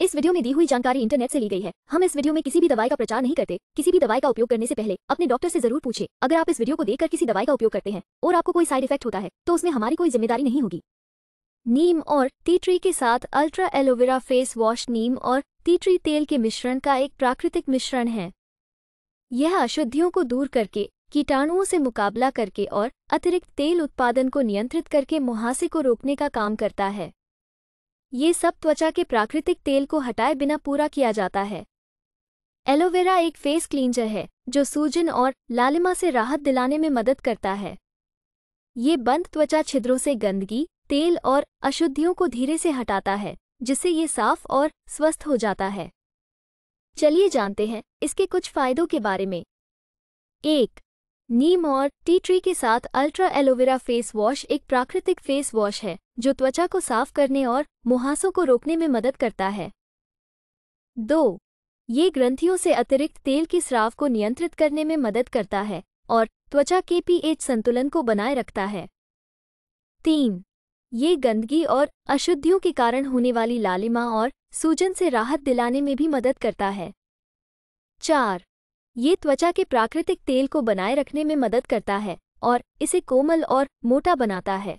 इस वीडियो में दी हुई जानकारी इंटरनेट से ली गई है हम इस वीडियो में किसी भी दवाई का प्रचार नहीं करते किसी भी दवाई का उपयोग करने से पहले अपने डॉक्टर से जरूर पूछे अगर आप इस वीडियो को देखकर किसी दवाई का उपयोग करते हैं और आपको कोई साइड इफेक्ट होता है तो उसमें हमारी कोई जिम्मेदारी नहीं होगी नीम और टीट्री के साथ अल्ट्रा एलोवेरा फेस वॉश नीम और टीट्री तेल के मिश्रण का एक प्राकृतिक मिश्रण है यह अशुद्धियों को दूर करके कीटाणुओं से मुकाबला करके और अतिरिक्त तेल उत्पादन को नियंत्रित करके मुहासे को रोकने का काम करता है ये सब त्वचा के प्राकृतिक तेल को हटाए बिना पूरा किया जाता है एलोवेरा एक फेस क्लींजर है जो सूजन और लालिमा से राहत दिलाने में मदद करता है ये बंद त्वचा छिद्रों से गंदगी तेल और अशुद्धियों को धीरे से हटाता है जिससे ये साफ और स्वस्थ हो जाता है चलिए जानते हैं इसके कुछ फायदों के बारे में एक नीम और टी ट्री के साथ अल्ट्रा एलोवेरा फेस वॉश एक प्राकृतिक फेस वॉश है जो त्वचा को साफ करने और मुहासों को रोकने में मदद करता है दो ये ग्रंथियों से अतिरिक्त तेल की स्राव को नियंत्रित करने में मदद करता है और त्वचा के पीएच संतुलन को बनाए रखता है तीन ये गंदगी और अशुद्धियों के कारण होने वाली लालिमा और सूजन से राहत दिलाने में भी मदद करता है चार ये त्वचा के प्राकृतिक तेल को बनाए रखने में मदद करता है और इसे कोमल और मोटा बनाता है